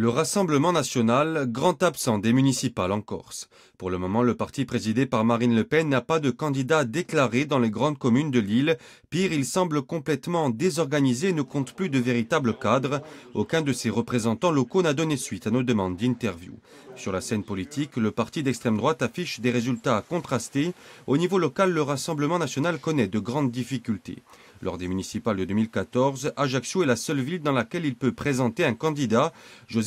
Le Rassemblement national, grand absent des municipales en Corse. Pour le moment, le parti présidé par Marine Le Pen n'a pas de candidat déclaré dans les grandes communes de l'île. Pire, il semble complètement désorganisé et ne compte plus de véritable cadre. Aucun de ses représentants locaux n'a donné suite à nos demandes d'interview. Sur la scène politique, le parti d'extrême droite affiche des résultats contrastés. Au niveau local, le Rassemblement national connaît de grandes difficultés. Lors des municipales de 2014, Ajaccio est la seule ville dans laquelle il peut présenter un candidat.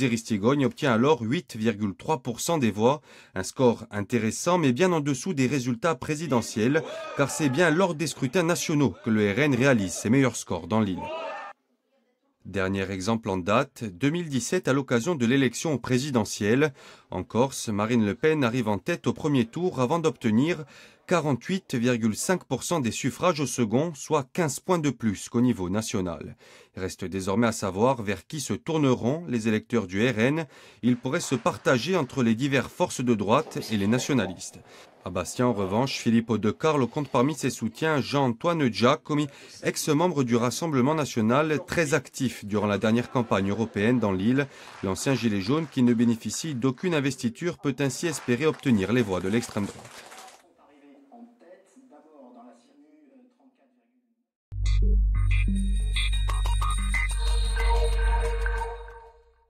Osiris obtient alors 8,3% des voix, un score intéressant mais bien en dessous des résultats présidentiels, car c'est bien lors des scrutins nationaux que le RN réalise ses meilleurs scores dans l'île. Dernier exemple en date, 2017 à l'occasion de l'élection présidentielle. En Corse, Marine Le Pen arrive en tête au premier tour avant d'obtenir 48,5% des suffrages au second, soit 15 points de plus qu'au niveau national. Il reste désormais à savoir vers qui se tourneront les électeurs du RN. Ils pourraient se partager entre les diverses forces de droite et les nationalistes. À ah Bastia, en revanche, Philippe De Carlo compte parmi ses soutiens Jean-Antoine Giacomi, ex-membre du Rassemblement national, très actif durant la dernière campagne européenne dans l'île. L'ancien gilet jaune, qui ne bénéficie d'aucune investiture, peut ainsi espérer obtenir les voix de l'extrême droite.